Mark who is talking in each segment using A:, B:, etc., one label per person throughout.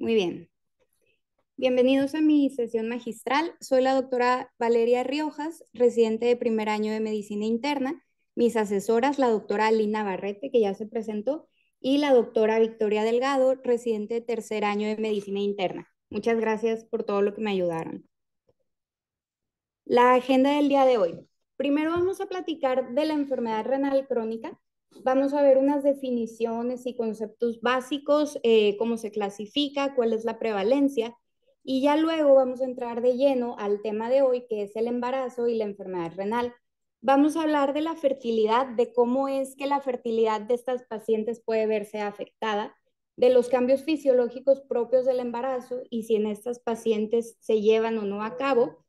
A: Muy bien. Bienvenidos a mi sesión magistral. Soy la doctora Valeria Riojas, residente de primer año de medicina interna. Mis asesoras, la doctora Lina Barrete, que ya se presentó, y la doctora Victoria Delgado, residente de tercer año de medicina interna. Muchas gracias por todo lo que me ayudaron. La agenda del día de hoy. Primero vamos a platicar de la enfermedad renal crónica, Vamos a ver unas definiciones y conceptos básicos, eh, cómo se clasifica, cuál es la prevalencia, y ya luego vamos a entrar de lleno al tema de hoy, que es el embarazo y la enfermedad renal. Vamos a hablar de la fertilidad, de cómo es que la fertilidad de estas pacientes puede verse afectada, de los cambios fisiológicos propios del embarazo y si en estas pacientes se llevan o no a cabo,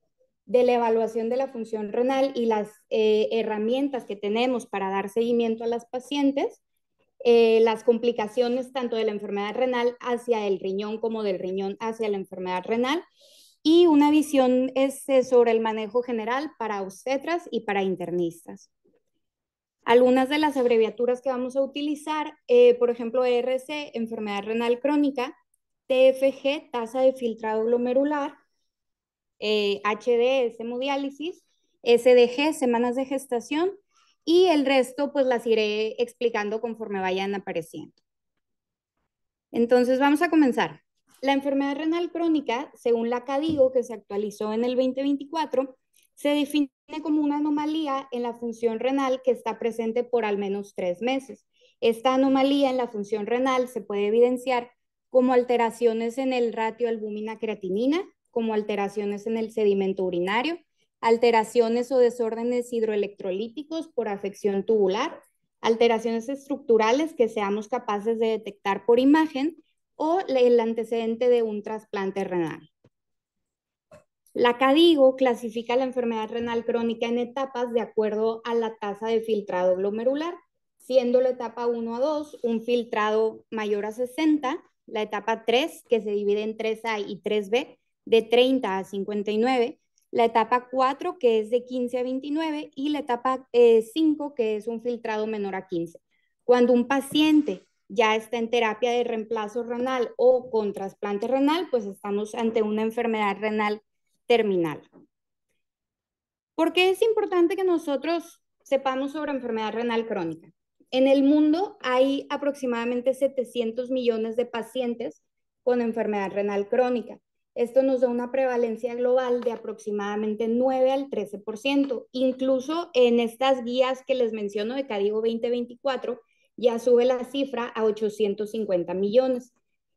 A: de la evaluación de la función renal y las eh, herramientas que tenemos para dar seguimiento a las pacientes, eh, las complicaciones tanto de la enfermedad renal hacia el riñón como del riñón hacia la enfermedad renal y una visión eh, sobre el manejo general para obstetras y para internistas. Algunas de las abreviaturas que vamos a utilizar, por ejemplo, ERC, enfermedad renal crónica, TFG, tasa de filtrado glomerular, eh, HD hemodiálisis, SDG, semanas de gestación, y el resto pues las iré explicando conforme vayan apareciendo. Entonces vamos a comenzar. La enfermedad renal crónica, según la CADIGO que se actualizó en el 2024, se define como una anomalía en la función renal que está presente por al menos tres meses. Esta anomalía en la función renal se puede evidenciar como alteraciones en el ratio albúmina-creatinina, como alteraciones en el sedimento urinario, alteraciones o desórdenes hidroelectrolíticos por afección tubular, alteraciones estructurales que seamos capaces de detectar por imagen o el antecedente de un trasplante renal. La CADIGO clasifica la enfermedad renal crónica en etapas de acuerdo a la tasa de filtrado glomerular, siendo la etapa 1 a 2 un filtrado mayor a 60, la etapa 3, que se divide en 3A y 3B, de 30 a 59, la etapa 4 que es de 15 a 29 y la etapa 5 eh, que es un filtrado menor a 15. Cuando un paciente ya está en terapia de reemplazo renal o con trasplante renal, pues estamos ante una enfermedad renal terminal. ¿Por qué es importante que nosotros sepamos sobre enfermedad renal crónica? En el mundo hay aproximadamente 700 millones de pacientes con enfermedad renal crónica. Esto nos da una prevalencia global de aproximadamente 9 al 13%. Incluso en estas guías que les menciono de Cadigo 2024, ya sube la cifra a 850 millones.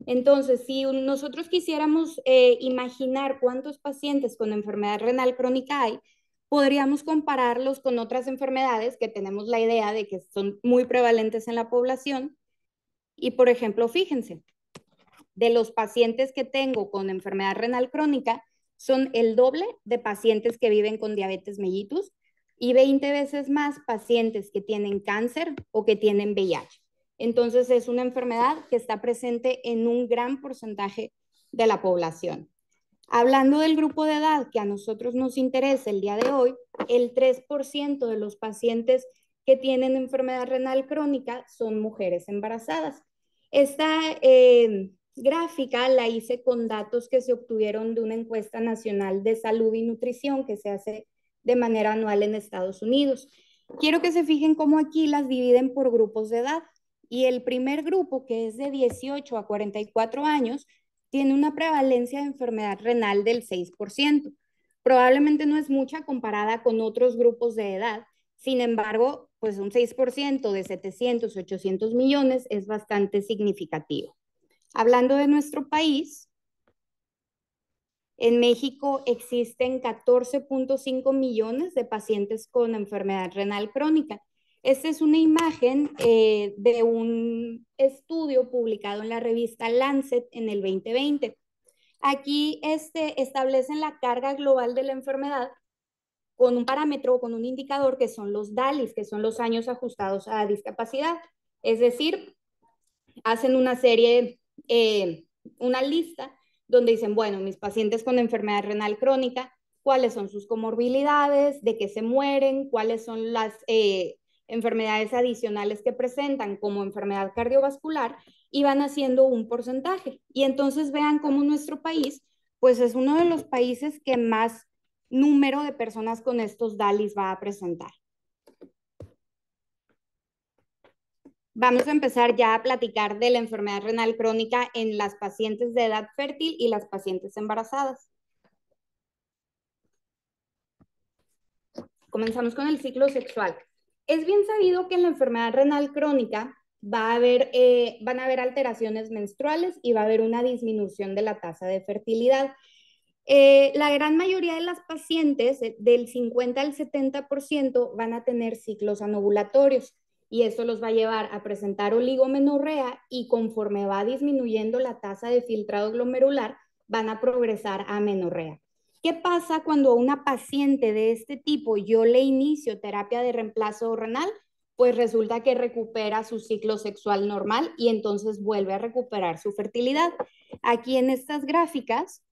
A: Entonces, si nosotros quisiéramos eh, imaginar cuántos pacientes con enfermedad renal crónica hay, podríamos compararlos con otras enfermedades que tenemos la idea de que son muy prevalentes en la población. Y, por ejemplo, fíjense, de los pacientes que tengo con enfermedad renal crónica son el doble de pacientes que viven con diabetes mellitus y 20 veces más pacientes que tienen cáncer o que tienen VIH. Entonces es una enfermedad que está presente en un gran porcentaje de la población. Hablando del grupo de edad que a nosotros nos interesa el día de hoy, el 3% de los pacientes que tienen enfermedad renal crónica son mujeres embarazadas. Esta eh, gráfica la hice con datos que se obtuvieron de una encuesta nacional de salud y nutrición que se hace de manera anual en Estados Unidos. Quiero que se fijen cómo aquí las dividen por grupos de edad. Y el primer grupo, que es de 18 a 44 años, tiene una prevalencia de enfermedad renal del 6%. Probablemente no es mucha comparada con otros grupos de edad. Sin embargo, pues un 6% de 700, 800 millones es bastante significativo. Hablando de nuestro país, en México existen 14.5 millones de pacientes con enfermedad renal crónica. Esta es una imagen eh, de un estudio publicado en la revista Lancet en el 2020. Aquí este, establecen la carga global de la enfermedad con un parámetro con un indicador que son los DALIs, que son los años ajustados a discapacidad. Es decir, hacen una serie eh, una lista donde dicen, bueno, mis pacientes con enfermedad renal crónica, cuáles son sus comorbilidades, de qué se mueren, cuáles son las eh, enfermedades adicionales que presentan como enfermedad cardiovascular y van haciendo un porcentaje. Y entonces vean cómo nuestro país, pues es uno de los países que más número de personas con estos DALIs va a presentar. Vamos a empezar ya a platicar de la enfermedad renal crónica en las pacientes de edad fértil y las pacientes embarazadas. Comenzamos con el ciclo sexual. Es bien sabido que en la enfermedad renal crónica va a haber, eh, van a haber alteraciones menstruales y va a haber una disminución de la tasa de fertilidad. Eh, la gran mayoría de las pacientes, eh, del 50 al 70%, van a tener ciclos anovulatorios y eso los va a llevar a presentar oligomenorrea y conforme va disminuyendo la tasa de filtrado glomerular, van a progresar a menorrea. ¿Qué pasa cuando a una paciente de este tipo yo le inicio terapia de reemplazo renal? Pues resulta que recupera su ciclo sexual normal y entonces vuelve a recuperar su fertilidad. Aquí en estas gráficas,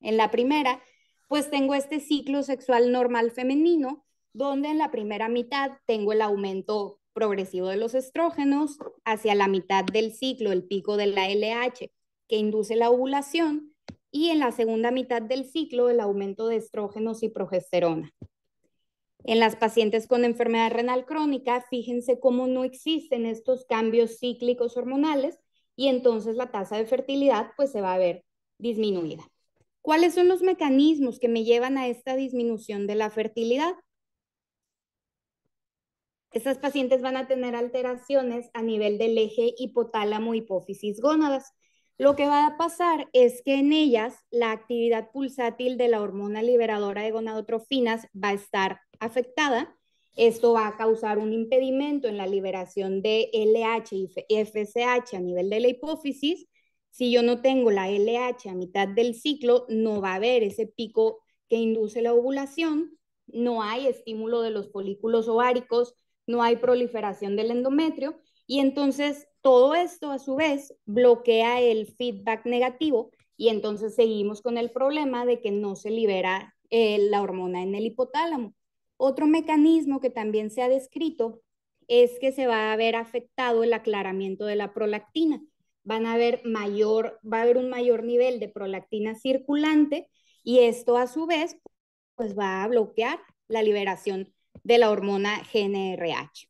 A: en la primera, pues tengo este ciclo sexual normal femenino, donde en la primera mitad tengo el aumento progresivo de los estrógenos, hacia la mitad del ciclo el pico de la LH que induce la ovulación y en la segunda mitad del ciclo el aumento de estrógenos y progesterona. En las pacientes con enfermedad renal crónica, fíjense cómo no existen estos cambios cíclicos hormonales y entonces la tasa de fertilidad pues se va a ver disminuida. ¿Cuáles son los mecanismos que me llevan a esta disminución de la fertilidad? Estas pacientes van a tener alteraciones a nivel del eje hipotálamo hipófisis gónadas. Lo que va a pasar es que en ellas la actividad pulsátil de la hormona liberadora de gonadotrofinas va a estar afectada. Esto va a causar un impedimento en la liberación de LH y FSH a nivel de la hipófisis. Si yo no tengo la LH a mitad del ciclo, no va a haber ese pico que induce la ovulación, no hay estímulo de los folículos ováricos, no hay proliferación del endometrio y entonces todo esto a su vez bloquea el feedback negativo y entonces seguimos con el problema de que no se libera eh, la hormona en el hipotálamo. Otro mecanismo que también se ha descrito es que se va a haber afectado el aclaramiento de la prolactina. Van a haber mayor, va a haber un mayor nivel de prolactina circulante y esto a su vez pues va a bloquear la liberación de la hormona GNRH.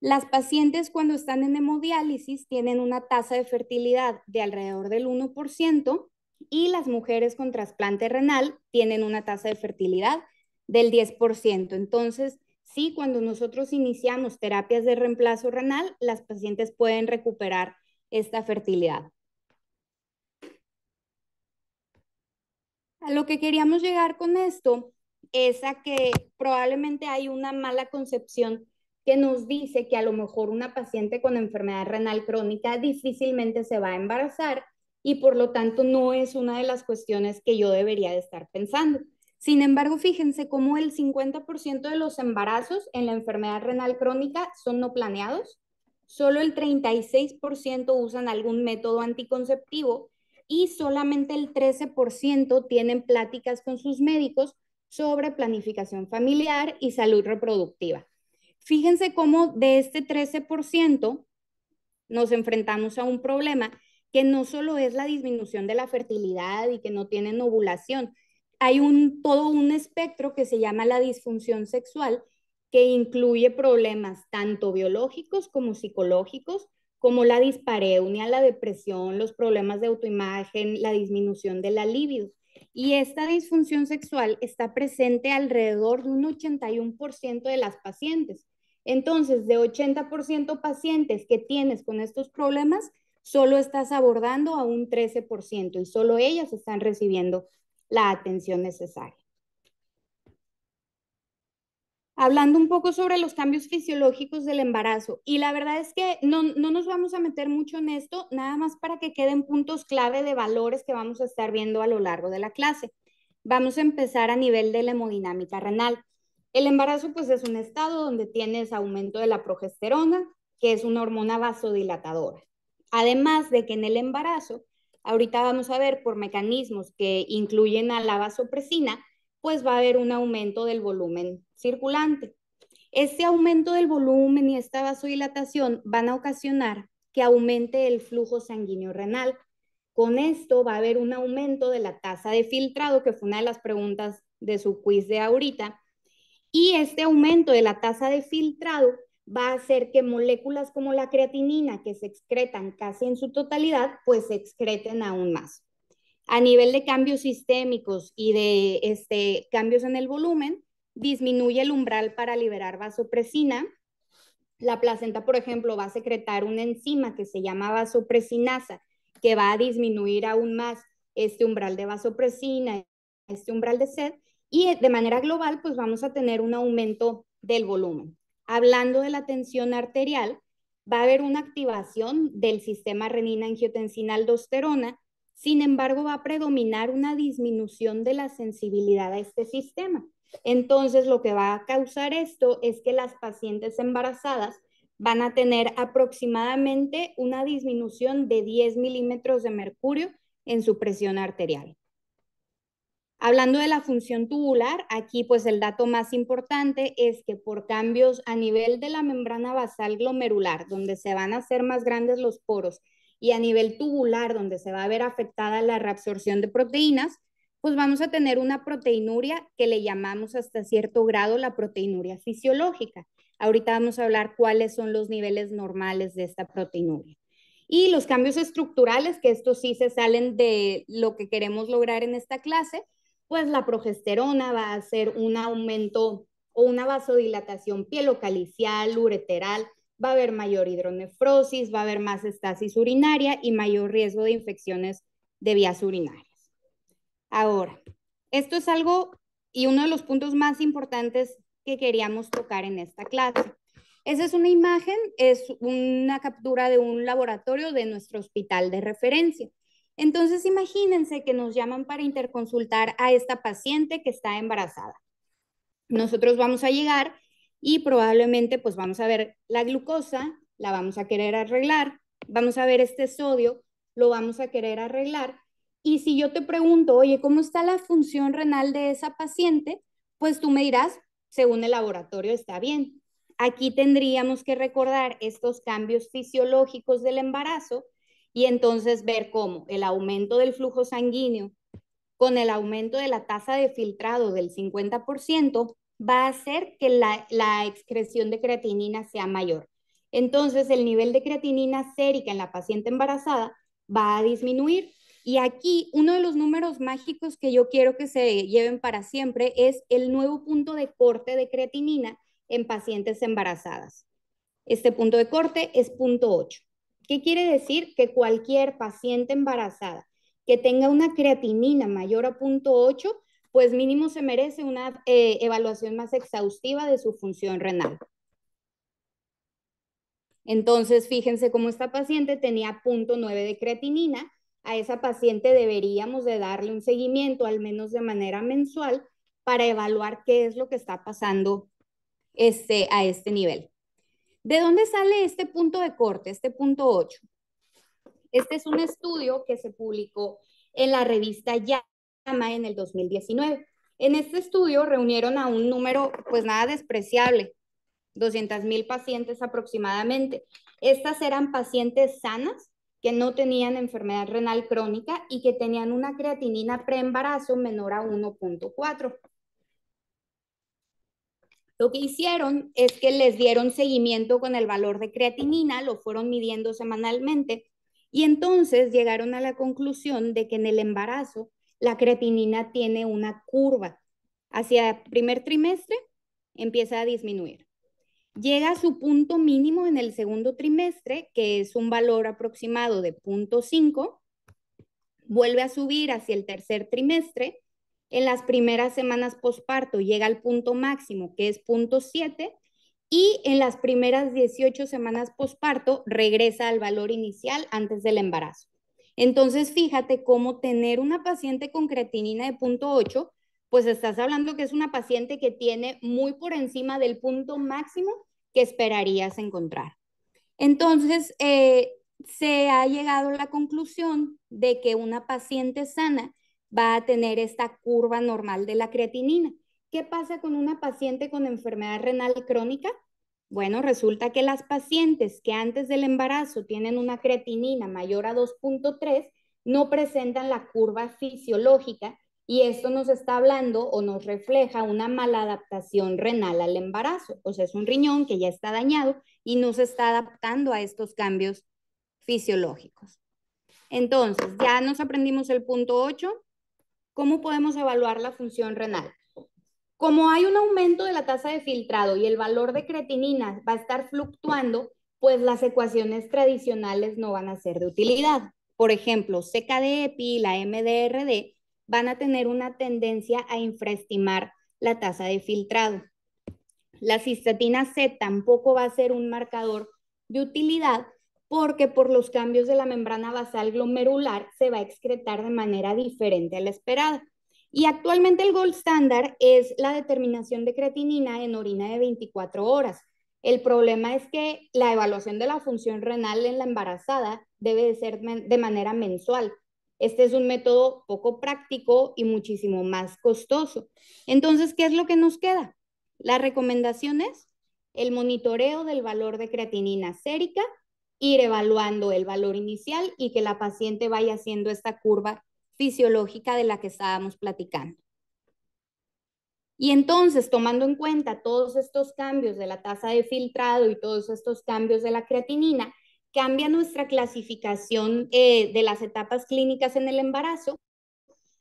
A: Las pacientes cuando están en hemodiálisis tienen una tasa de fertilidad de alrededor del 1% y las mujeres con trasplante renal tienen una tasa de fertilidad del 10%. Entonces, sí, cuando nosotros iniciamos terapias de reemplazo renal, las pacientes pueden recuperar esta fertilidad. A lo que queríamos llegar con esto esa que probablemente hay una mala concepción que nos dice que a lo mejor una paciente con enfermedad renal crónica difícilmente se va a embarazar y por lo tanto no es una de las cuestiones que yo debería de estar pensando. Sin embargo, fíjense cómo el 50% de los embarazos en la enfermedad renal crónica son no planeados, solo el 36% usan algún método anticonceptivo y solamente el 13% tienen pláticas con sus médicos sobre planificación familiar y salud reproductiva. Fíjense cómo de este 13% nos enfrentamos a un problema que no solo es la disminución de la fertilidad y que no tienen ovulación, hay un, todo un espectro que se llama la disfunción sexual, que incluye problemas tanto biológicos como psicológicos, como la dispareunia, la depresión, los problemas de autoimagen, la disminución de la libido. Y esta disfunción sexual está presente alrededor de un 81% de las pacientes. Entonces, de 80% pacientes que tienes con estos problemas, solo estás abordando a un 13% y solo ellas están recibiendo la atención necesaria hablando un poco sobre los cambios fisiológicos del embarazo. Y la verdad es que no, nos vamos a meter mucho en esto, nada más para que queden puntos clave de valores que vamos a estar viendo a lo largo de la clase. Vamos a empezar a nivel de la hemodinámica renal. El embarazo pues es un estado donde tienes aumento de la progesterona, que es una hormona vasodilatadora. Además de que en el embarazo, ahorita vamos a ver por mecanismos que incluyen a la vasopresina, pues va a haber un aumento del volumen circulante. Este aumento del volumen y esta vasodilatación van a ocasionar que aumente el flujo sanguíneo renal. Con esto va a haber un aumento de la tasa de filtrado, que fue una de las preguntas de su quiz de ahorita. Y este aumento de la tasa de filtrado va a hacer que moléculas como la creatinina, que se excretan casi en su totalidad, pues se excreten aún más. A nivel de cambios sistémicos y de este, cambios en el volumen, disminuye el umbral para liberar vasopresina. La placenta, por ejemplo, va a secretar una enzima que se llama vasopresinasa, que va a disminuir aún más este umbral de vasopresina, este umbral de sed, y de manera global, pues vamos a tener un aumento del volumen. Hablando de la tensión arterial, va a haber una activación del sistema renina-angiotensina-aldosterona sin embargo, va a predominar una disminución de la sensibilidad a este sistema. Entonces, lo que va a causar esto es que las pacientes embarazadas van a tener aproximadamente una disminución de 10 milímetros de mercurio en su presión arterial. Hablando de la función tubular, aquí pues el dato más importante es que por cambios a nivel de la membrana basal glomerular, donde se van a hacer más grandes los poros y a nivel tubular, donde se va a ver afectada la reabsorción de proteínas, pues vamos a tener una proteinuria que le llamamos hasta cierto grado la proteinuria fisiológica. Ahorita vamos a hablar cuáles son los niveles normales de esta proteinuria. Y los cambios estructurales, que estos sí se salen de lo que queremos lograr en esta clase, pues la progesterona va a ser un aumento o una vasodilatación pielocalicial, ureteral, va a haber mayor hidronefrosis, va a haber más estasis urinaria y mayor riesgo de infecciones de vías urinarias. Ahora, esto es algo y uno de los puntos más importantes que queríamos tocar en esta clase. Esa es una imagen, es una captura de un laboratorio de nuestro hospital de referencia. Entonces, imagínense que nos llaman para interconsultar a esta paciente que está embarazada. Nosotros vamos a llegar y probablemente pues vamos a ver la glucosa, la vamos a querer arreglar, vamos a ver este sodio, lo vamos a querer arreglar. Y si yo te pregunto, oye, ¿cómo está la función renal de esa paciente? Pues tú me dirás, según el laboratorio está bien. Aquí tendríamos que recordar estos cambios fisiológicos del embarazo y entonces ver cómo el aumento del flujo sanguíneo con el aumento de la tasa de filtrado del 50%, va a hacer que la, excreción de creatinina sea mayor. Entonces, el nivel de creatinina sérica en la paciente embarazada va a disminuir. Y aquí uno de los números mágicos que yo quiero que se lleven para siempre es el nuevo punto de corte de creatinina en pacientes embarazadas. Este punto de corte es punto 8. ¿Qué quiere decir? Que cualquier paciente embarazada que tenga una creatinina mayor a punto 8 pues mínimo se merece una eh, evaluación más exhaustiva de su función renal. Entonces, fíjense cómo esta paciente tenía punto 0.9 de creatinina. A esa paciente deberíamos de darle un seguimiento, al menos de manera mensual, para evaluar qué es lo que está pasando este, a este nivel. ¿De dónde sale este punto de corte, este punto 8? Este es un estudio que se publicó en la revista Ya en el 2019. En este estudio reunieron a un número, pues nada despreciable, 200.000 mil pacientes aproximadamente. Estas eran pacientes sanas que no tenían enfermedad renal crónica y que tenían una creatinina pre preembarazo menor a 1.4. Lo que hicieron es que les dieron seguimiento con el valor de creatinina, lo fueron midiendo semanalmente y entonces llegaron a la conclusión de que en el embarazo la creatinina tiene una curva. Hacia primer trimestre empieza a disminuir. Llega a su punto mínimo en el segundo trimestre, que es un valor aproximado de 0.5. Vuelve a subir hacia el tercer trimestre. En las primeras semanas posparto llega al punto máximo, que es 0.7. Y en las primeras 18 semanas posparto regresa al valor inicial antes del embarazo. Entonces, fíjate cómo tener una paciente con creatinina de punto 8, pues estás hablando que es una paciente que tiene muy por encima del punto máximo que esperarías encontrar. Entonces, eh, se ha llegado a la conclusión de que una paciente sana va a tener esta curva normal de la creatinina. ¿Qué pasa con una paciente con enfermedad renal crónica? Bueno, resulta que las pacientes que antes del embarazo tienen una creatinina mayor a 2.3 no presentan la curva fisiológica y esto nos está hablando o nos refleja una mala adaptación renal al embarazo. O sea, es un riñón que ya está dañado y no se está adaptando a estos cambios fisiológicos. Entonces, ya nos aprendimos el punto 8. ¿Cómo podemos evaluar la función renal? Como hay un aumento de la tasa de filtrado y el valor de creatinina va a estar fluctuando, pues las ecuaciones tradicionales no van a ser de utilidad. Por ejemplo, CKDEPI y la MDRD van a tener una tendencia a infraestimar la tasa de filtrado. La cistatina C tampoco va a ser un marcador de utilidad porque por los cambios de la membrana basal glomerular se va a excretar de manera diferente a la esperada. Y actualmente el gold estándar es la determinación de creatinina en orina de 24 horas. El problema es que la evaluación de la función renal en la embarazada debe de ser de manera mensual. Este es un método poco práctico y muchísimo más costoso. Entonces, ¿qué es lo que nos queda? La recomendación es el monitoreo del valor de creatinina sérica, ir evaluando el valor inicial y que la paciente vaya haciendo esta curva fisiológica de la que estábamos platicando. Y entonces, tomando en cuenta todos estos cambios de la tasa de filtrado y todos estos cambios de la creatinina, cambia nuestra clasificación eh, de las etapas clínicas en el embarazo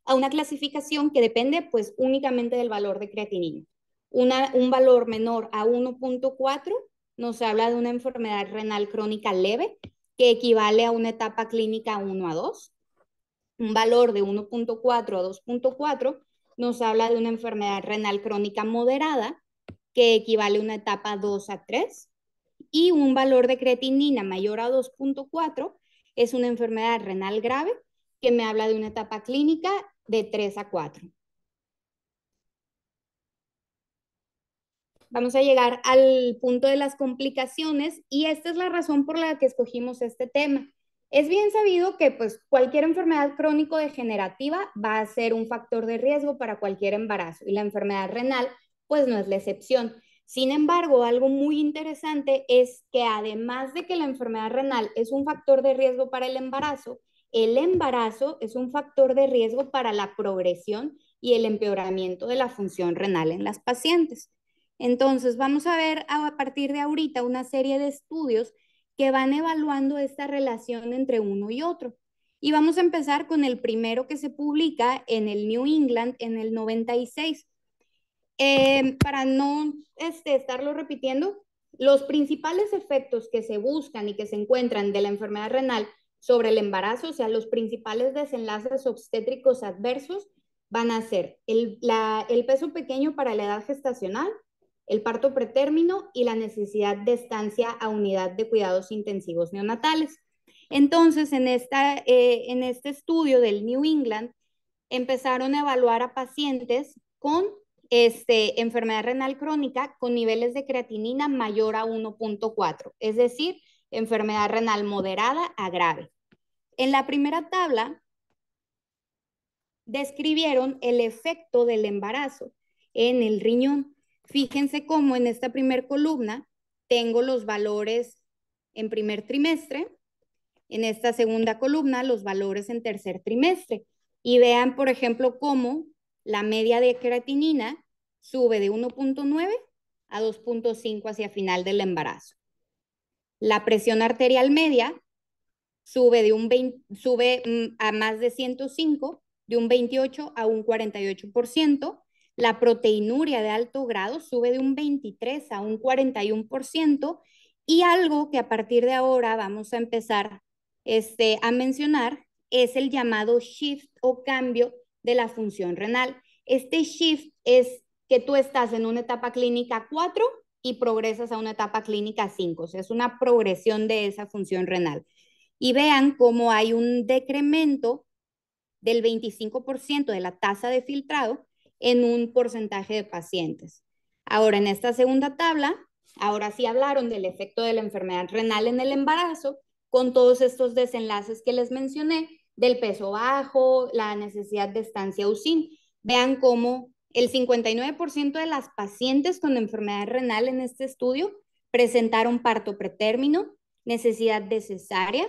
A: a una clasificación que depende pues únicamente del valor de creatinina. un valor menor a 1.4 nos habla de una enfermedad renal crónica leve que equivale a una etapa clínica 1 a 2 un valor de 1.4 a 2.4 nos habla de una enfermedad renal crónica moderada, que equivale a una etapa 2 a 3, y un valor de creatinina mayor a 2.4 es una enfermedad renal grave, que me habla de una etapa clínica de 3 a 4. Vamos a llegar al punto de las complicaciones y esta es la razón por la que escogimos este tema. Es bien sabido que pues, cualquier enfermedad crónico-degenerativa va a ser un factor de riesgo para cualquier embarazo y la enfermedad renal pues no es la excepción. Sin embargo, algo muy interesante es que además de que la enfermedad renal es un factor de riesgo para el embarazo, el embarazo es un factor de riesgo para la progresión y el empeoramiento de la función renal en las pacientes. Entonces, vamos a ver a partir de ahorita una serie de estudios que van evaluando esta relación entre uno y otro. Y vamos a empezar con el primero que se publica en el New England en el 96. Eh, para no este, estarlo repitiendo, los principales efectos que se buscan y que se encuentran de la enfermedad renal sobre el embarazo, o sea, los principales desenlaces obstétricos adversos van a ser el peso pequeño para la edad gestacional, el parto pretérmino y la necesidad de estancia a unidad de cuidados intensivos neonatales. Entonces, en, esta, eh, en este estudio del New England, empezaron a evaluar a pacientes con este, enfermedad renal crónica con niveles de creatinina mayor a 1.4, es decir, enfermedad renal moderada a grave. En la primera tabla describieron el efecto del embarazo en el riñón. Fíjense cómo en esta primer columna tengo los valores en primer trimestre, en esta segunda columna los valores en tercer trimestre. Y vean, por ejemplo, cómo la media de creatinina sube de 1.9 a 2.5 hacia final del embarazo. La presión arterial media sube, de un sube mm, a más de 105, de un 28 a un 48%, la proteinuria de alto grado sube de un 23 a un 41% y algo que a partir de ahora vamos a empezar este, a mencionar es el llamado shift o cambio de la función renal. Este shift es que tú estás en una etapa clínica 4 y progresas a una etapa clínica 5, o sea, es una progresión de esa función renal. Y vean cómo hay un decremento del 25% de la tasa de filtrado en un porcentaje de pacientes. Ahora, en esta segunda tabla, ahora sí hablaron del efecto de la enfermedad renal en el embarazo, con todos estos desenlaces que les mencioné, del peso bajo, la necesidad de estancia USIN. Vean cómo el 59% de las pacientes con enfermedad renal en este estudio presentaron parto pretérmino, necesidad de cesárea,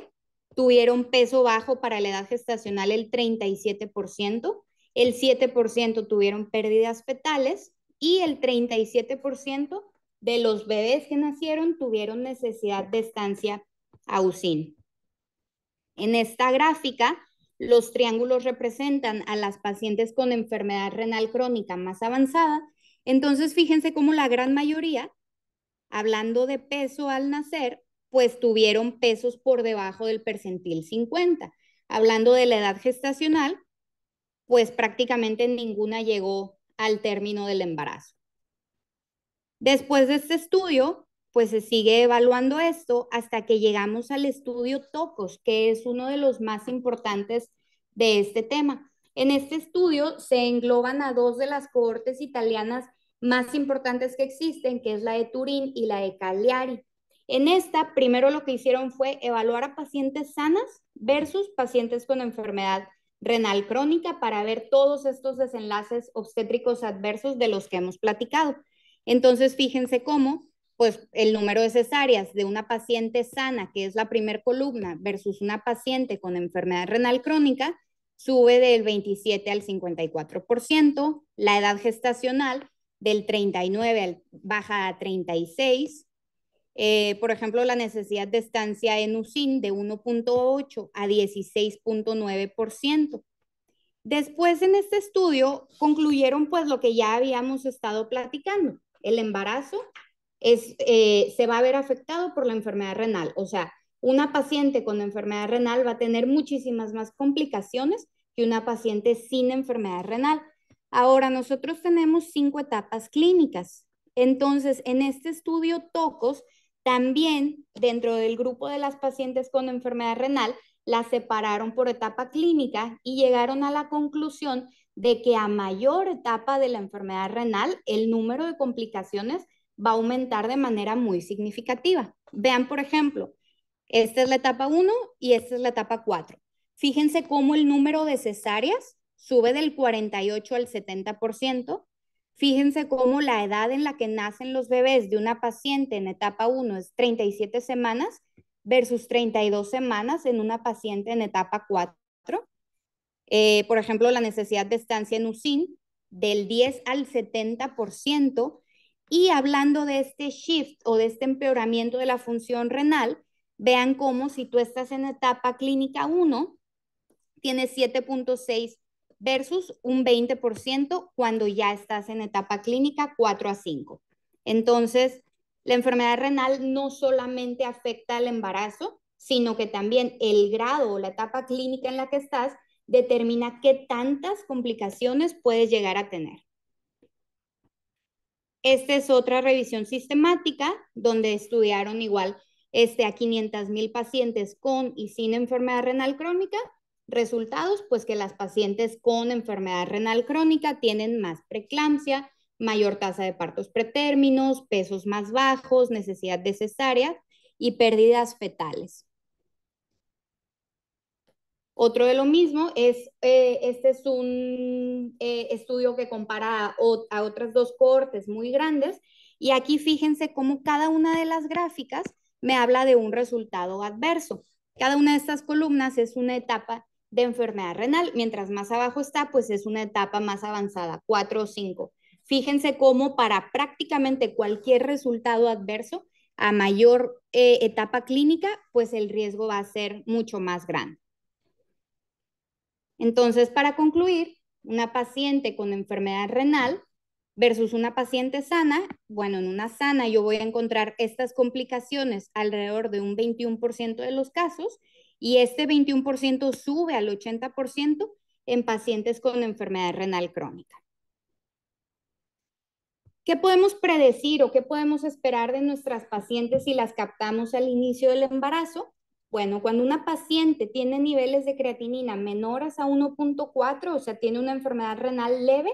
A: tuvieron peso bajo para la edad gestacional el 37%, el 7% tuvieron pérdidas fetales y el 37% de los bebés que nacieron tuvieron necesidad de estancia ausín. En esta gráfica, los triángulos representan a las pacientes con enfermedad renal crónica más avanzada. Entonces, fíjense cómo la gran mayoría, hablando de peso al nacer, pues tuvieron pesos por debajo del percentil 50. Hablando de la edad gestacional, pues prácticamente ninguna llegó al término del embarazo. Después de este estudio, pues se sigue evaluando esto hasta que llegamos al estudio TOCOS, que es uno de los más importantes de este tema. En este estudio se engloban a dos de las cohortes italianas más importantes que existen, que es la de Turín y la de Cagliari. En esta, primero lo que hicieron fue evaluar a pacientes sanas versus pacientes con enfermedad renal crónica para ver todos estos desenlaces obstétricos adversos de los que hemos platicado. Entonces, fíjense cómo, pues el número de cesáreas de una paciente sana, que es la primer columna, versus una paciente con enfermedad renal crónica, sube del 27 al 54%, la edad gestacional del 39 baja a 36, eh, por ejemplo, la necesidad de estancia en USIN de 1.8 a 16.9%. Después en este estudio concluyeron pues lo que ya habíamos estado platicando, el embarazo es, eh, se va a ver afectado por la enfermedad renal, o sea, una paciente con enfermedad renal va a tener muchísimas más complicaciones que una paciente sin enfermedad renal. Ahora, nosotros tenemos cinco etapas clínicas. Entonces, en este estudio TOCOS también dentro del grupo de las pacientes con enfermedad renal, las separaron por etapa clínica y llegaron a la conclusión de que a mayor etapa de la enfermedad renal, el número de complicaciones va a aumentar de manera muy significativa. Vean, por ejemplo, esta es la etapa 1 y esta es la etapa 4. Fíjense cómo el número de cesáreas sube del 48 al 70%, Fíjense cómo la edad en la que nacen los bebés de una paciente en etapa 1 es 37 semanas versus 32 semanas en una paciente en etapa 4. Eh, por ejemplo, la necesidad de estancia en USIN del 10 al 70%. Y hablando de este shift o de este empeoramiento de la función renal, vean cómo si tú estás en etapa clínica 1, tienes 7.6 versus un 20% cuando ya estás en etapa clínica 4 a 5. Entonces, la enfermedad renal no solamente afecta al embarazo, sino que también el grado o la etapa clínica en la que estás determina qué tantas complicaciones puedes llegar a tener. Esta es otra revisión sistemática donde estudiaron igual este, a 500.000 pacientes con y sin enfermedad renal crónica Resultados, pues que las pacientes con enfermedad renal crónica tienen más preeclampsia, mayor tasa de partos pretérminos, pesos más bajos, necesidad de cesárea y pérdidas fetales. Otro de lo mismo es, eh, este es un eh, estudio que compara a, otras dos cohortes muy grandes y aquí fíjense cómo cada una de las gráficas me habla de un resultado adverso. Cada una de estas columnas es una etapa de enfermedad renal. Mientras más abajo está, pues es una etapa más avanzada, 4 o 5. Fíjense cómo para prácticamente cualquier resultado adverso, a mayor eh, etapa clínica, pues el riesgo va a ser mucho más grande. Entonces, para concluir, una paciente con enfermedad renal versus una paciente sana, bueno, en una sana yo voy a encontrar estas complicaciones alrededor de un 21% de los casos y este 21% sube al 80% en pacientes con enfermedad renal crónica. ¿Qué podemos predecir o qué podemos esperar de nuestras pacientes si las captamos al inicio del embarazo? Bueno, cuando una paciente tiene niveles de creatinina menores a 1.4, o sea, tiene una enfermedad renal leve,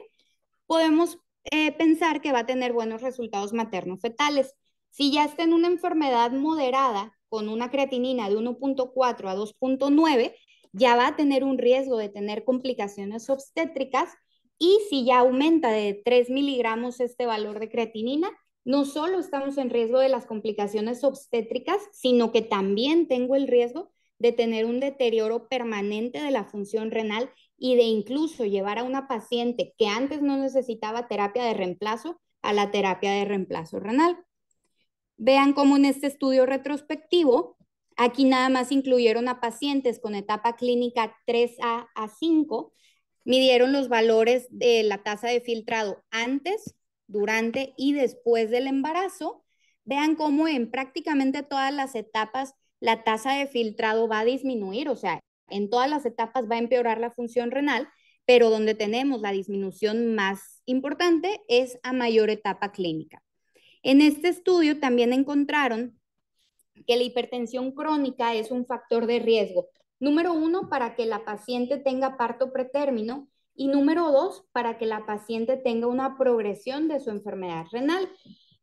A: podemos eh, pensar que va a tener buenos resultados materno-fetales. Si ya está en una enfermedad moderada, con una creatinina de 1.4 a 2.9, ya va a tener un riesgo de tener complicaciones obstétricas y si ya aumenta de 3 miligramos este valor de creatinina, no solo estamos en riesgo de las complicaciones obstétricas, sino que también tengo el riesgo de tener un deterioro permanente de la función renal y de incluso llevar a una paciente que antes no necesitaba terapia de reemplazo a la terapia de reemplazo renal. Vean cómo en este estudio retrospectivo, aquí nada más incluyeron a pacientes con etapa clínica 3A a 5, midieron los valores de la tasa de filtrado antes, durante y después del embarazo. Vean cómo en prácticamente todas las etapas la tasa de filtrado va a disminuir, o sea, en todas las etapas va a empeorar la función renal, pero donde tenemos la disminución más importante es a mayor etapa clínica. En este estudio también encontraron que la hipertensión crónica es un factor de riesgo. Número uno, para que la paciente tenga parto pretérmino y número dos, para que la paciente tenga una progresión de su enfermedad renal.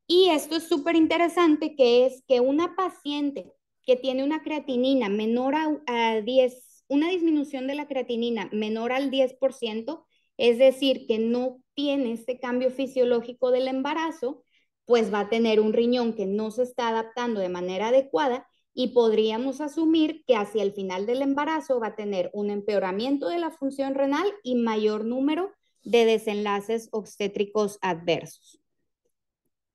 A: Y esto es súper interesante, que es que una paciente que tiene una creatinina menor a, 10, una disminución de la creatinina menor al 10%, es decir, que no tiene este cambio fisiológico del embarazo, pues va a tener un riñón que no se está adaptando de manera adecuada y podríamos asumir que hacia el final del embarazo va a tener un empeoramiento de la función renal y mayor número de desenlaces obstétricos adversos.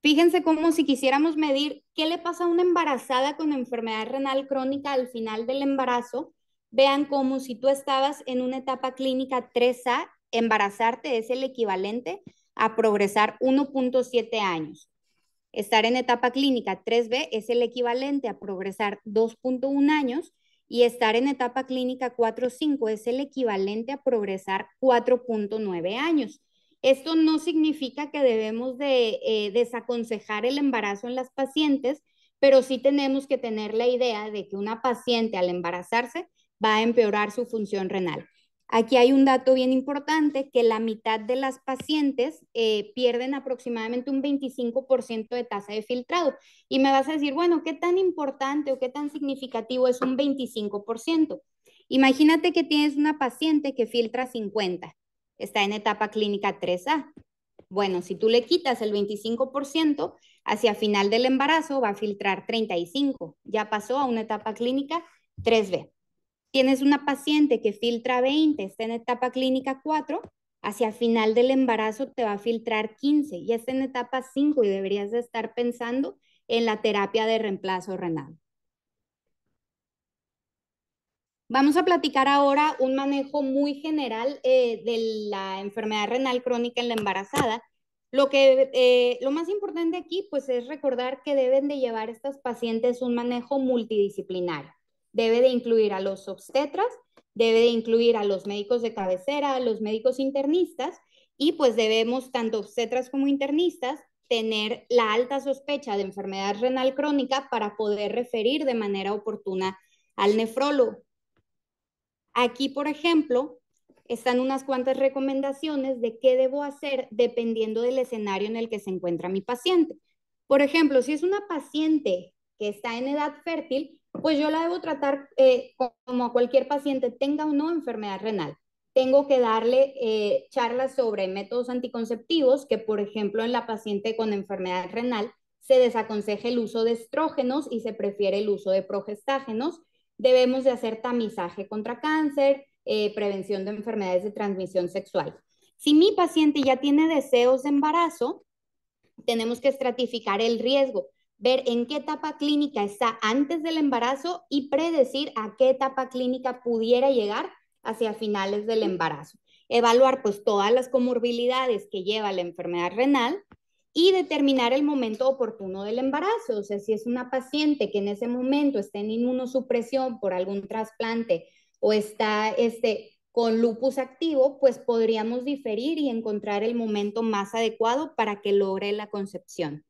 A: Fíjense cómo si quisiéramos medir qué le pasa a una embarazada con enfermedad renal crónica al final del embarazo, vean cómo si tú estabas en una etapa clínica 3A, embarazarte es el equivalente a progresar 1.7 años. Estar en etapa clínica 3B es el equivalente a progresar 2.1 años y estar en etapa clínica 4.5 es el equivalente a progresar 4.9 años. Esto no significa que debemos de eh, desaconsejar el embarazo en las pacientes, pero sí tenemos que tener la idea de que una paciente al embarazarse va a empeorar su función renal. Aquí hay un dato bien importante, que la mitad de las pacientes eh, pierden aproximadamente un 25% de tasa de filtrado. Y me vas a decir, bueno, ¿qué tan importante o qué tan significativo es un 25%? Imagínate que tienes una paciente que filtra 50, está en etapa clínica 3A. Bueno, si tú le quitas el 25%, hacia final del embarazo va a filtrar 35, ya pasó a una etapa clínica 3B. Tienes una paciente que filtra 20, está en etapa clínica 4, hacia final del embarazo te va a filtrar 15, y está en etapa 5 y deberías de estar pensando en la terapia de reemplazo renal. Vamos a platicar ahora un manejo muy general eh, de la enfermedad renal crónica en la embarazada. Lo, que, eh, lo más importante aquí pues, es recordar que deben de llevar estas pacientes un manejo multidisciplinario. Debe de incluir a los obstetras, debe de incluir a los médicos de cabecera, a los médicos internistas y pues debemos, tanto obstetras como internistas, tener la alta sospecha de enfermedad renal crónica para poder referir de manera oportuna al nefrólogo. Aquí, por ejemplo, están unas cuantas recomendaciones de qué debo hacer dependiendo del escenario en el que se encuentra mi paciente. Por ejemplo, si es una paciente que está en edad fértil, pues yo la debo tratar eh, como como cualquier paciente, tenga o no enfermedad renal. Tengo que darle eh, charlas sobre métodos anticonceptivos, que por ejemplo en la paciente con enfermedad renal se desaconseja el uso de estrógenos y se prefiere el uso de progestágenos. Debemos de hacer tamizaje contra cáncer, eh, prevención de enfermedades de transmisión sexual. Si mi paciente ya tiene deseos de embarazo, tenemos que estratificar el riesgo ver en qué etapa clínica está antes del embarazo y predecir a qué etapa clínica pudiera llegar hacia finales del embarazo. Evaluar pues todas las comorbilidades que lleva la enfermedad renal y determinar el momento oportuno del embarazo. O sea, si es una paciente que en ese momento está en inmunosupresión por algún trasplante o está este, con lupus activo, pues podríamos diferir y encontrar el momento más adecuado para que logre la concepción.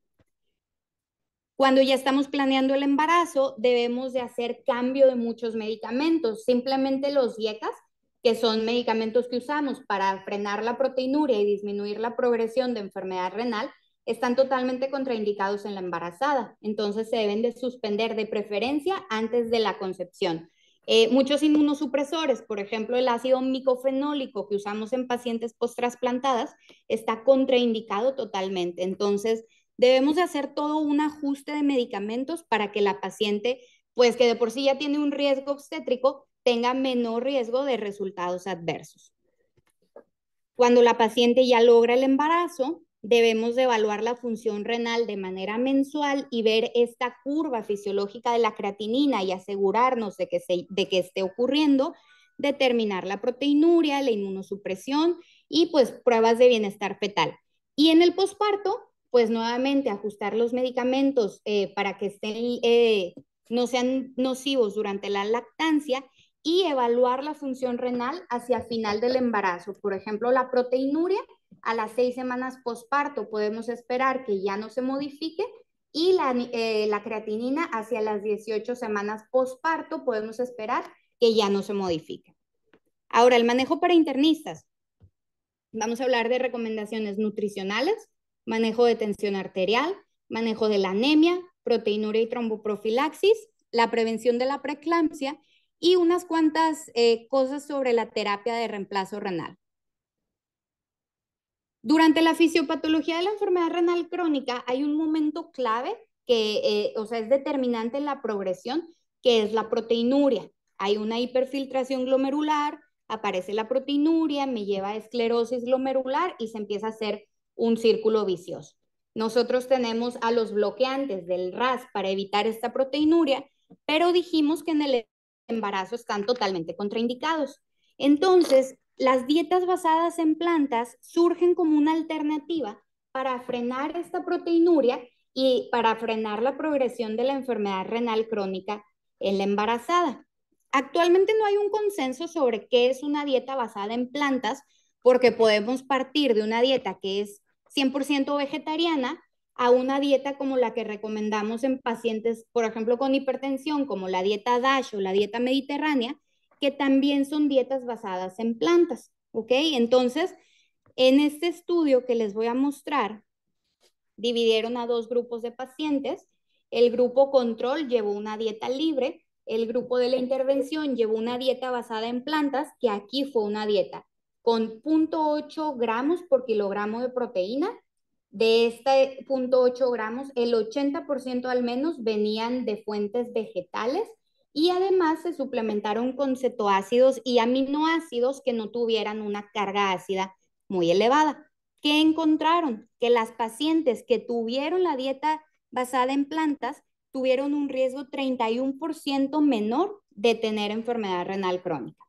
A: Cuando ya estamos planeando el embarazo, debemos de hacer cambio de muchos medicamentos. Simplemente los dietas, que son medicamentos que usamos para frenar la proteinuria y disminuir la progresión de enfermedad renal, están totalmente contraindicados en la embarazada. Entonces se deben de suspender de preferencia antes de la concepción. Eh, muchos inmunosupresores, por ejemplo, el ácido micofenólico que usamos en pacientes post trasplantadas, está contraindicado totalmente. Entonces, debemos hacer todo un ajuste de medicamentos para que la paciente, pues que de por sí ya tiene un riesgo obstétrico, tenga menor riesgo de resultados adversos. Cuando la paciente ya logra el embarazo, debemos de evaluar la función renal de manera mensual y ver esta curva fisiológica de la creatinina y asegurarnos de que, se, de que esté ocurriendo, determinar la proteinuria, la inmunosupresión y pues pruebas de bienestar fetal. Y en el posparto, pues nuevamente ajustar los medicamentos eh, para que estén, eh, no sean nocivos durante la lactancia y evaluar la función renal hacia final del embarazo. Por ejemplo, la proteinuria a las seis semanas posparto podemos esperar que ya no se modifique y la, eh, la creatinina hacia las 18 semanas posparto podemos esperar que ya no se modifique. Ahora, el manejo para internistas. Vamos a hablar de recomendaciones nutricionales, manejo de tensión arterial, manejo de la anemia, proteinuria y tromboprofilaxis, la prevención de la preeclampsia y unas cuantas eh, cosas sobre la terapia de reemplazo renal. Durante la fisiopatología de la enfermedad renal crónica hay un momento clave que, eh, o sea, es determinante en la progresión, que es la proteinuria. Hay una hiperfiltración glomerular, aparece la proteinuria, me lleva a esclerosis glomerular y se empieza a hacer un círculo vicioso. Nosotros tenemos a los bloqueantes del RAS para evitar esta proteinuria, pero dijimos que en el embarazo están totalmente contraindicados. Entonces, las dietas basadas en plantas surgen como una alternativa para frenar esta proteinuria y para frenar la progresión de la enfermedad renal crónica en la embarazada. Actualmente no hay un consenso sobre qué es una dieta basada en plantas, porque podemos partir de una dieta que es 100% vegetariana a una dieta como la que recomendamos en pacientes, por ejemplo, con hipertensión, como la dieta DASH o la dieta mediterránea, que también son dietas basadas en plantas, ¿ok? Entonces, en este estudio que les voy a mostrar, dividieron a dos grupos de pacientes. El grupo control llevó una dieta libre, el grupo de la intervención llevó una dieta basada en plantas, que aquí fue una dieta con 0.8 gramos por kilogramo de proteína. De este 0.8 gramos, el 80% al menos venían de fuentes vegetales y además se suplementaron con cetoácidos y aminoácidos que no tuvieran una carga ácida muy elevada. ¿Qué encontraron? Que las pacientes que tuvieron la dieta basada en plantas tuvieron un riesgo 31% menor de tener enfermedad renal crónica.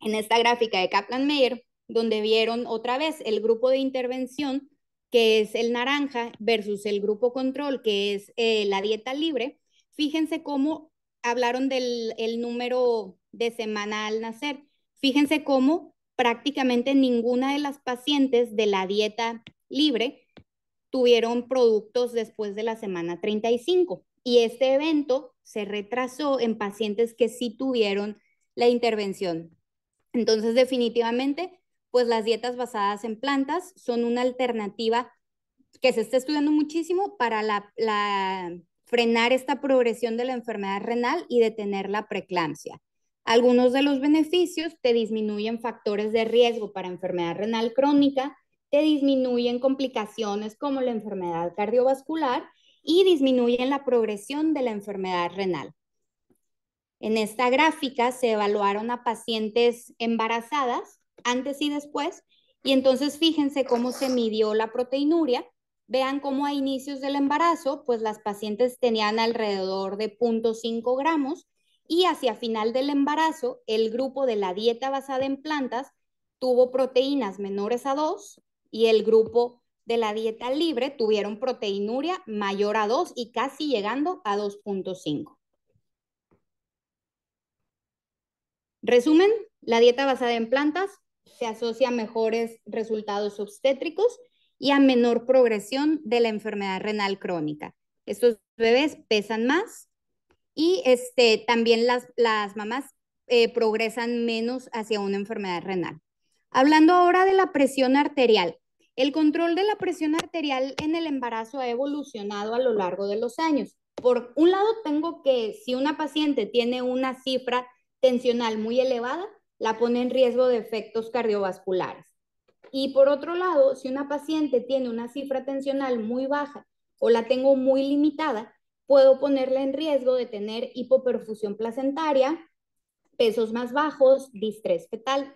A: en esta gráfica de Kaplan-Meier, donde vieron otra vez el grupo de intervención, que es el naranja, versus el grupo control, que es eh, la dieta libre, fíjense cómo hablaron del número de semana al nacer. Fíjense cómo prácticamente ninguna de las pacientes de la dieta libre tuvieron productos después de la semana 35. Y este evento se retrasó en pacientes que sí tuvieron la intervención entonces, definitivamente, pues las dietas basadas en plantas son una alternativa que se está estudiando muchísimo para frenar esta progresión de la enfermedad renal y detener la preeclampsia. Algunos de los beneficios te disminuyen factores de riesgo para enfermedad renal crónica, te disminuyen complicaciones como la enfermedad cardiovascular y disminuyen la progresión de la enfermedad renal. En esta gráfica se evaluaron a pacientes embarazadas antes y después, y entonces fíjense cómo se midió la proteinuria. Vean cómo a inicios del embarazo, pues las pacientes tenían alrededor de 0.5 gramos y hacia final del embarazo, el grupo de la dieta basada en plantas tuvo proteínas menores a 2 y el grupo de la dieta libre tuvieron proteinuria mayor a 2 y casi llegando a 2.5. Resumen, la dieta basada en plantas se asocia a mejores resultados obstétricos y a menor progresión de la enfermedad renal crónica. Estos bebés pesan más y este, también las, las mamás eh, progresan menos hacia una enfermedad renal. Hablando ahora de la presión arterial. El control de la presión arterial en el embarazo ha evolucionado a lo largo de los años. Por un lado, tengo que si una paciente tiene una cifra tensional muy elevada la pone en riesgo de efectos cardiovasculares. Y por otro lado, si una paciente tiene una cifra tensional muy baja o la tengo muy limitada, puedo ponerla en riesgo de tener hipoperfusión placentaria, pesos más bajos, distrés fetal.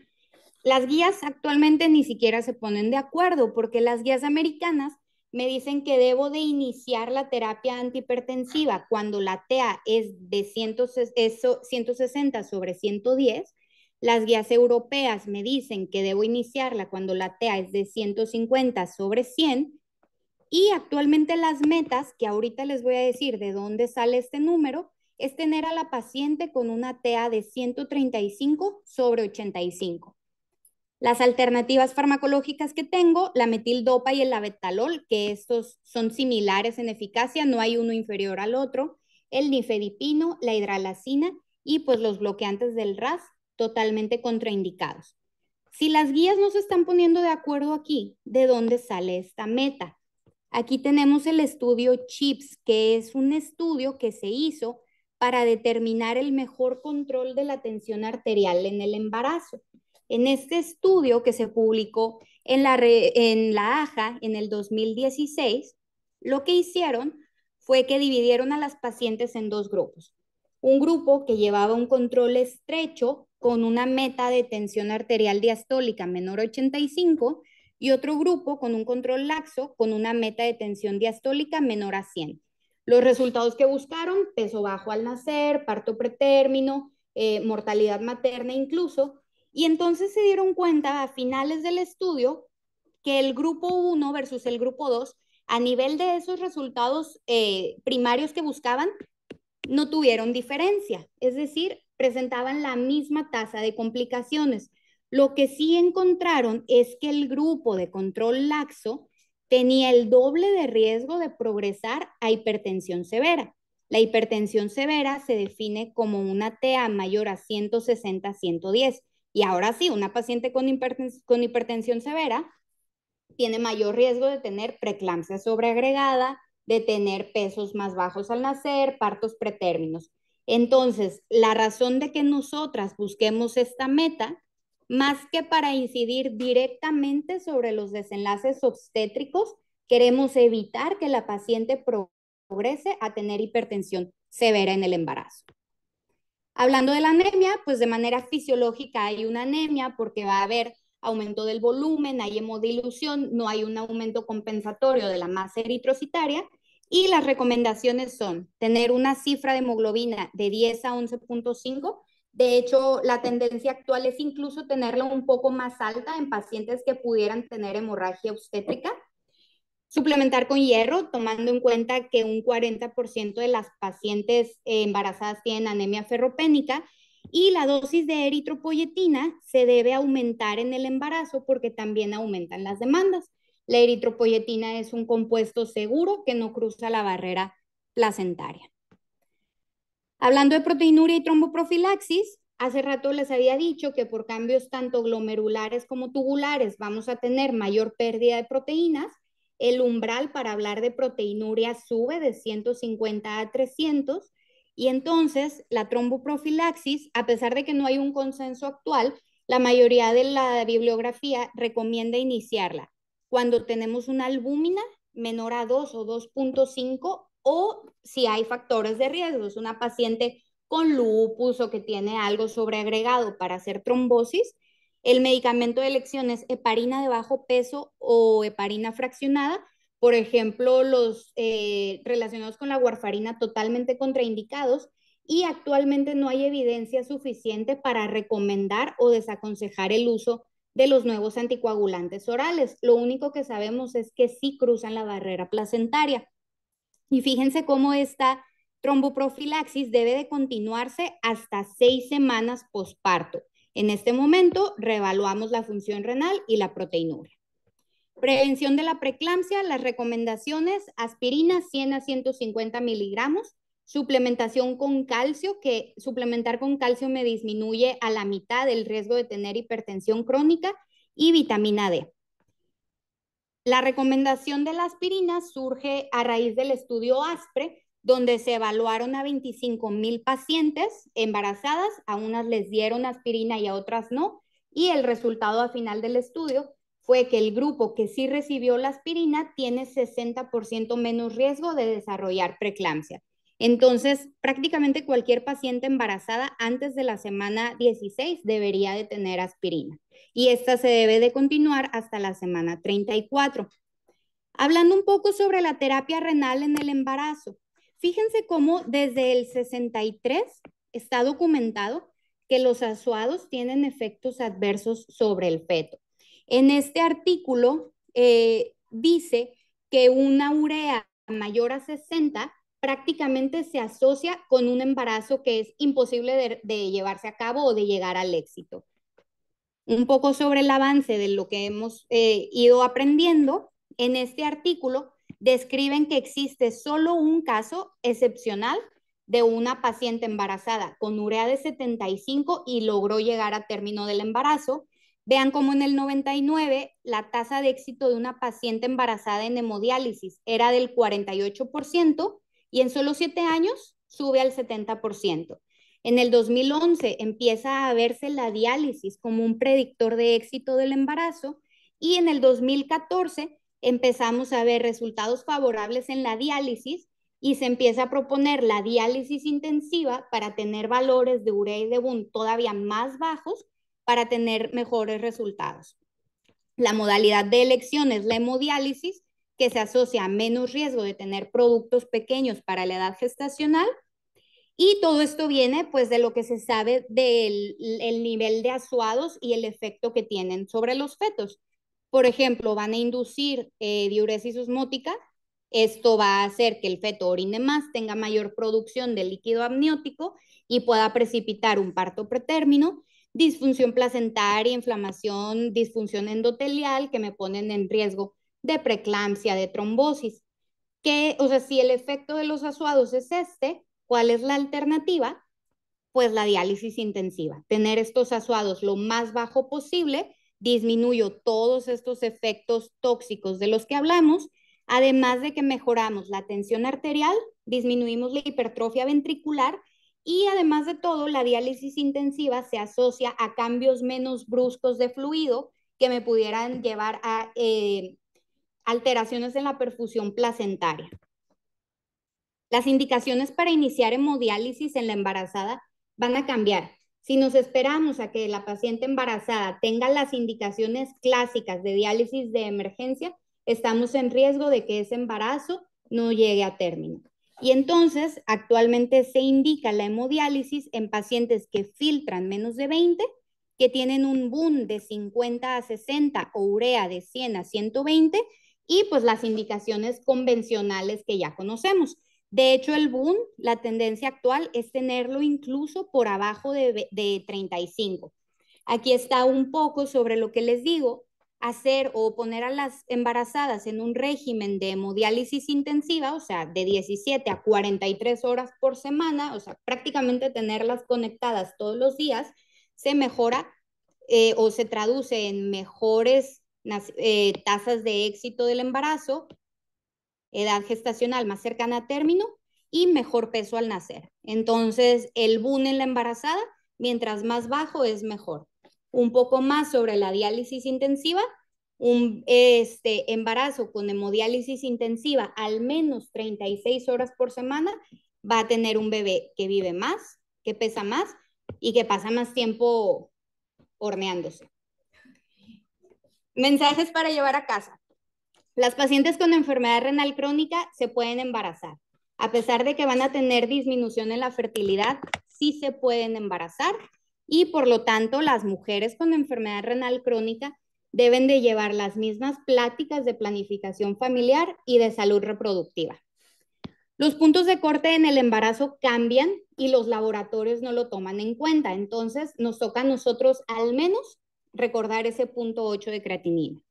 A: Las guías actualmente ni siquiera se ponen de acuerdo porque las guías americanas me dicen que debo de iniciar la terapia antihipertensiva cuando la TEA es de 160 sobre 110. Las guías europeas me dicen que debo iniciarla cuando la TEA es de 150 sobre 100. Y actualmente las metas, que ahorita les voy a decir de dónde sale este número, es tener a la paciente con una TEA de 135 sobre 85. Las alternativas farmacológicas que tengo, la metildopa y el labetalol, que estos son similares en eficacia, no hay uno inferior al otro, el nifedipino, la hidralacina y pues los bloqueantes del RAS totalmente contraindicados. Si las guías no se están poniendo de acuerdo aquí, ¿de dónde sale esta meta? Aquí tenemos el estudio CHIPS, que es un estudio que se hizo para determinar el mejor control de la tensión arterial en el embarazo. En este estudio que se publicó en la, en la AJA en el 2016, lo que hicieron fue que dividieron a las pacientes en dos grupos. Un grupo que llevaba un control estrecho con una meta de tensión arterial diastólica menor a 85 y otro grupo con un control laxo con una meta de tensión diastólica menor a 100. Los resultados que buscaron, peso bajo al nacer, parto pretérmino, eh, mortalidad materna incluso, y entonces se dieron cuenta a finales del estudio que el grupo 1 versus el grupo 2, a nivel de esos resultados eh, primarios que buscaban, no tuvieron diferencia, es decir, presentaban la misma tasa de complicaciones. Lo que sí encontraron es que el grupo de control laxo tenía el doble de riesgo de progresar a hipertensión severa. La hipertensión severa se define como una TA mayor a 160-110 y ahora sí, una paciente con, hipertensión severa tiene mayor riesgo de tener preeclampsia sobreagregada, de tener pesos más bajos al nacer, partos pretérminos. Entonces, la razón de que nosotras busquemos esta meta, más que para incidir directamente sobre los desenlaces obstétricos, queremos evitar que la paciente progrese a tener hipertensión severa en el embarazo. Hablando de la anemia, pues de manera fisiológica hay una anemia porque va a haber aumento del volumen, hay hemodilución, no hay un aumento compensatorio de la masa eritrocitaria y las recomendaciones son tener una cifra de hemoglobina de 10 a 11.5. De hecho, la tendencia actual es incluso tenerla un poco más alta en pacientes que pudieran tener hemorragia obstétrica Suplementar con hierro, tomando en cuenta que un 40% de las pacientes eh, embarazadas tienen anemia ferropénica y la dosis de eritropoyetina se debe aumentar en el embarazo porque también aumentan las demandas. La eritropoyetina es un compuesto seguro que no cruza la barrera placentaria. Hablando de proteinuria y tromboprofilaxis, hace rato les había dicho que por cambios tanto glomerulares como tubulares vamos a tener mayor pérdida de proteínas el umbral para hablar de proteinuria sube de 150 a 300 y entonces la tromboprofilaxis, a pesar de que no hay un consenso actual, la mayoría de la bibliografía recomienda iniciarla cuando tenemos una albúmina menor a 2 o 2.5 o si hay factores de riesgo, es una paciente con lupus o que tiene algo sobreagregado para hacer trombosis, el medicamento de elección es heparina de bajo peso o heparina fraccionada. Por ejemplo, los eh, relacionados con la warfarina totalmente contraindicados y actualmente no hay evidencia suficiente para recomendar o desaconsejar el uso de los nuevos anticoagulantes orales. Lo único que sabemos es que sí cruzan la barrera placentaria. Y fíjense cómo esta tromboprofilaxis debe de continuarse hasta seis semanas posparto. En este momento, reevaluamos la función renal y la proteinuria. Prevención de la preeclampsia, las recomendaciones, aspirina 100 a 150 miligramos, suplementación con calcio, que suplementar con calcio me disminuye a la mitad el riesgo de tener hipertensión crónica, y vitamina D. La recomendación de la aspirina surge a raíz del estudio ASPRE, donde se evaluaron a 25 mil pacientes embarazadas, a unas les dieron aspirina y a otras no, y el resultado al final del estudio fue que el grupo que sí recibió la aspirina tiene 60% menos riesgo de desarrollar preeclampsia. Entonces, prácticamente cualquier paciente embarazada antes de la semana 16 debería de tener aspirina y esta se debe de continuar hasta la semana 34. Hablando un poco sobre la terapia renal en el embarazo, Fíjense cómo desde el 63 está documentado que los azuados tienen efectos adversos sobre el feto. En este artículo eh, dice que una urea mayor a 60 prácticamente se asocia con un embarazo que es imposible de, llevarse a cabo o de llegar al éxito. Un poco sobre el avance de lo que hemos eh, ido aprendiendo, en este artículo describen que existe solo un caso excepcional de una paciente embarazada con urea de 75 y logró llegar a término del embarazo. Vean cómo en el 99 la tasa de éxito de una paciente embarazada en hemodiálisis era del 48% y en solo 7 años sube al 70%. En el 2011 empieza a verse la diálisis como un predictor de éxito del embarazo y en el 2014 empezamos a ver resultados favorables en la diálisis y se empieza a proponer la diálisis intensiva para tener valores de urea y de BUN todavía más bajos para tener mejores resultados. La modalidad de elección es la hemodiálisis, que se asocia a menos riesgo de tener productos pequeños para la edad gestacional. Y todo esto viene pues de lo que se sabe del nivel de asuados y el efecto que tienen sobre los fetos. Por ejemplo, van a inducir eh, diuresis osmótica. Esto va a hacer que el feto orine más, tenga mayor producción de líquido amniótico y pueda precipitar un parto pretérmino, disfunción placentaria, inflamación, disfunción endotelial que me ponen en riesgo de preeclampsia, de trombosis. Que, o sea, si el efecto de los asuados es este, ¿cuál es la alternativa? Pues la diálisis intensiva, tener estos asuados lo más bajo posible disminuyo todos estos efectos tóxicos de los que hablamos, además de que mejoramos la tensión arterial, disminuimos la hipertrofia ventricular y además de todo, la diálisis intensiva se asocia a cambios menos bruscos de fluido que me pudieran llevar a eh, alteraciones en la perfusión placentaria. Las indicaciones para iniciar hemodiálisis en la embarazada van a cambiar. Si nos esperamos a que la paciente embarazada tenga las indicaciones clásicas de diálisis de emergencia, estamos en riesgo de que ese embarazo no llegue a término. Y entonces, actualmente se indica la hemodiálisis en pacientes que filtran menos de 20, que tienen un boom de 50 a 60 o urea de 100 a 120 y pues las indicaciones convencionales que ya conocemos. De hecho, el boom, la tendencia actual es tenerlo incluso por abajo de, 35. Aquí está un poco sobre lo que les digo, hacer o poner a las embarazadas en un régimen de hemodiálisis intensiva, o sea, de 17 a 43 horas por semana, o sea, prácticamente tenerlas conectadas todos los días, se mejora eh, o se traduce en mejores eh, tasas de éxito del embarazo, edad gestacional más cercana a término y mejor peso al nacer. Entonces, el boom en la embarazada, mientras más bajo es mejor. Un poco más sobre la diálisis intensiva, un este, embarazo con hemodiálisis intensiva al menos 36 horas por semana va a tener un bebé que vive más, que pesa más y que pasa más tiempo horneándose. Mensajes para llevar a casa. Las pacientes con enfermedad renal crónica se pueden embarazar. A pesar de que van a tener disminución en la fertilidad, sí se pueden embarazar y por lo tanto las mujeres con enfermedad renal crónica deben de llevar las mismas pláticas de planificación familiar y de salud reproductiva. Los puntos de corte en el embarazo cambian y los laboratorios no lo toman en cuenta, entonces nos toca a nosotros al menos recordar ese punto 8 de creatinina.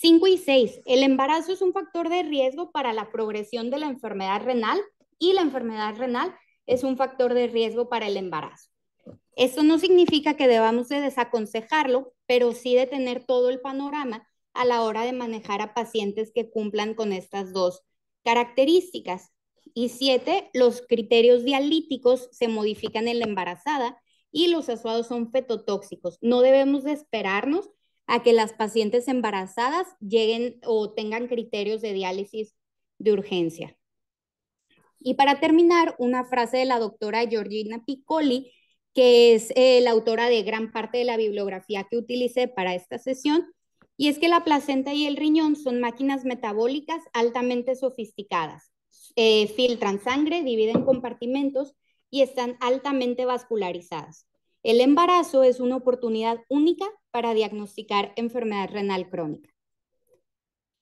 A: Cinco y 6. El embarazo es un factor de riesgo para la progresión de la enfermedad renal y la enfermedad renal es un factor de riesgo para el embarazo. Esto no significa que debamos de desaconsejarlo, pero sí de tener todo el panorama a la hora de manejar a pacientes que cumplan con estas dos características. Y siete, los criterios dialíticos se modifican en la embarazada y los asuados son fetotóxicos. No debemos de esperarnos a que las pacientes embarazadas lleguen o tengan criterios de diálisis de urgencia. Y para terminar, una frase de la doctora Georgina Piccoli, que es eh, la autora de gran parte de la bibliografía que utilicé para esta sesión, y es que la placenta y el riñón son máquinas metabólicas altamente sofisticadas. Eh, filtran sangre, dividen compartimentos y están altamente vascularizadas. El embarazo es una oportunidad única para diagnosticar enfermedad renal crónica.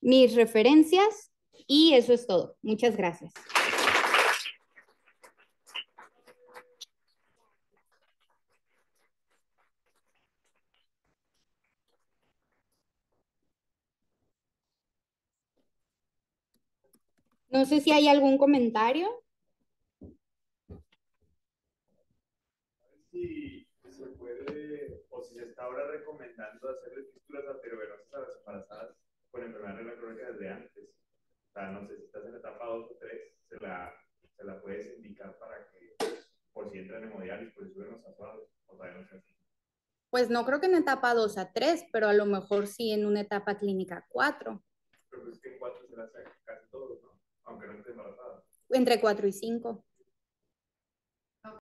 A: Mis referencias y eso es todo. Muchas gracias. No sé si hay algún comentario está ahora recomendando hacerle fístulas arteriovenosas a las embarazadas con enfermedad la crónica desde antes. O sea, no sé si estás en etapa 2 o 3, se la, se la puedes indicar para que, por si entran en hemodiálisis, por si suben los asados, o sea, no sé. Pues no creo que en etapa 2 a 3, pero a lo mejor sí en una etapa clínica 4. Pero pues es que en 4 se la hace casi todo, ¿no? Aunque no esté embarazada. Entre 4 y 5.